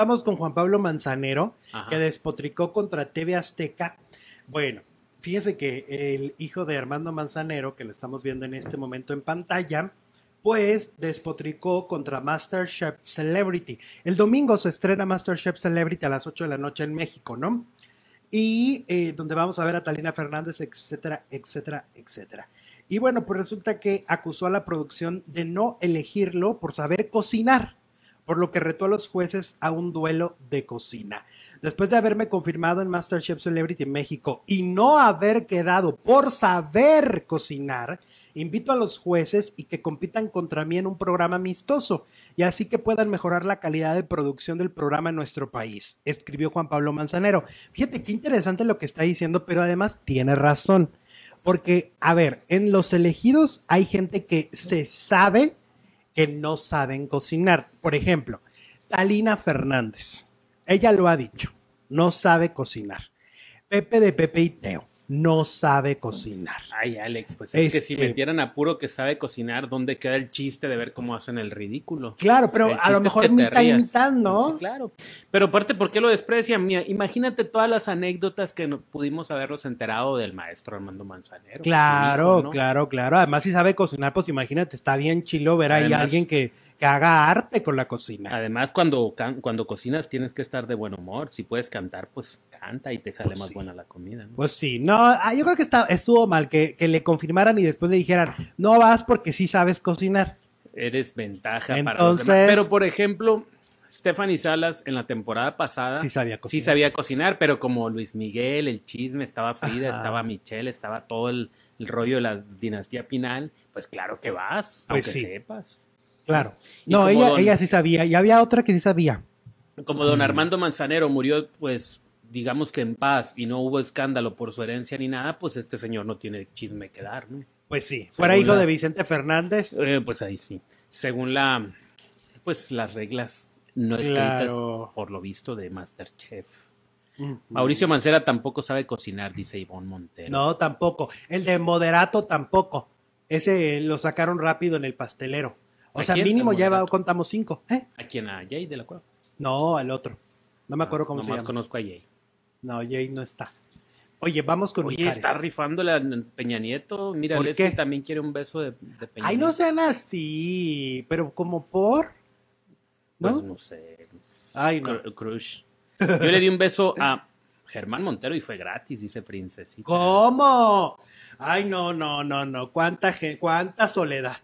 estamos con Juan Pablo Manzanero, que despotricó contra TV Azteca. Bueno, fíjense que el hijo de Armando Manzanero, que lo estamos viendo en este momento en pantalla, pues despotricó contra MasterChef Celebrity. El domingo se estrena MasterChef Celebrity a las 8 de la noche en México, ¿no? Y eh, donde vamos a ver a Talina Fernández, etcétera, etcétera, etcétera. Y bueno, pues resulta que acusó a la producción de no elegirlo por saber cocinar por lo que retó a los jueces a un duelo de cocina. Después de haberme confirmado en MasterChef Celebrity México y no haber quedado por saber cocinar, invito a los jueces y que compitan contra mí en un programa amistoso y así que puedan mejorar la calidad de producción del programa en nuestro país, escribió Juan Pablo Manzanero. Fíjate qué interesante lo que está diciendo, pero además tiene razón. Porque, a ver, en los elegidos hay gente que se sabe que no saben cocinar. Por ejemplo, Talina Fernández. Ella lo ha dicho, no sabe cocinar. Pepe de Pepe y Teo no sabe cocinar. Ay, Alex, pues es, que, si este metieran a puro que sabe cocinar, ¿dónde queda el chiste de ver cómo hacen el ridículo? Claro, pero a lo mejor me mitad ¿no? claro. Pero aparte, ¿por qué lo desprecian? Mira, imagínate todas las anécdotas que pudimos habernos enterado del maestro Armando Manzanero. Claro, claro, claro. Además, si sabe cocinar, pues imagínate, está bien chilo ver ahí a alguien que que haga arte con la cocina. Además, cuando, cuando cocinas tienes que estar de buen humor. Si puedes cantar, pues canta y te sale pues más buena la comida. Pues sí, no, ah, yo creo que estuvo mal que, le confirmaran y después le dijeran, no vas porque sí sabes cocinar. Eres ventaja para los demás. Pero, por ejemplo, Stephanie Salas en la temporada pasada sí sabía cocinar, sabía cocinar pero como Luis Miguel, el chisme, estaba Frida, estaba Michelle, estaba todo el, rollo de la dinastía Pinal, pues claro que vas, pues aunque sepas. Claro. no, ella, ella sí sabía, y había otra que sí sabía. Como don mm. Armando Manzanero murió, pues, digamos que en paz, y no hubo escándalo por su herencia ni nada, pues este señor no tiene chisme que dar, ¿no? Pues sí, fuera hijo de Vicente Fernández. Eh, pues ahí sí. Según la, pues las reglas no escritas, por lo visto, de Masterchef. Mm. Mauricio Mancera tampoco sabe cocinar, dice Ivonne Montero. No, tampoco. El de Moderato tampoco. Ese lo sacaron rápido en el pastelero. O sea, mínimo ya contamos cinco. ¿eh? ¿A quién? ¿A Jay de la Cueva? No, al otro. No me acuerdo cómo ah, se llama. conozco a Jay. No, Jay no está. Oye, vamos con Oye, está rifándole a Peña Nieto. Mira, ¿Por qué? también quiere un beso de, de Peña Ay, no sean así. Pero como por. ¿No? Pues no sé. Ay, no. Yo le di un beso a Germán Montero y fue gratis, dice Princesita. ¿Cómo? Ay, no, no, no, no. Cuánta, cuánta soledad.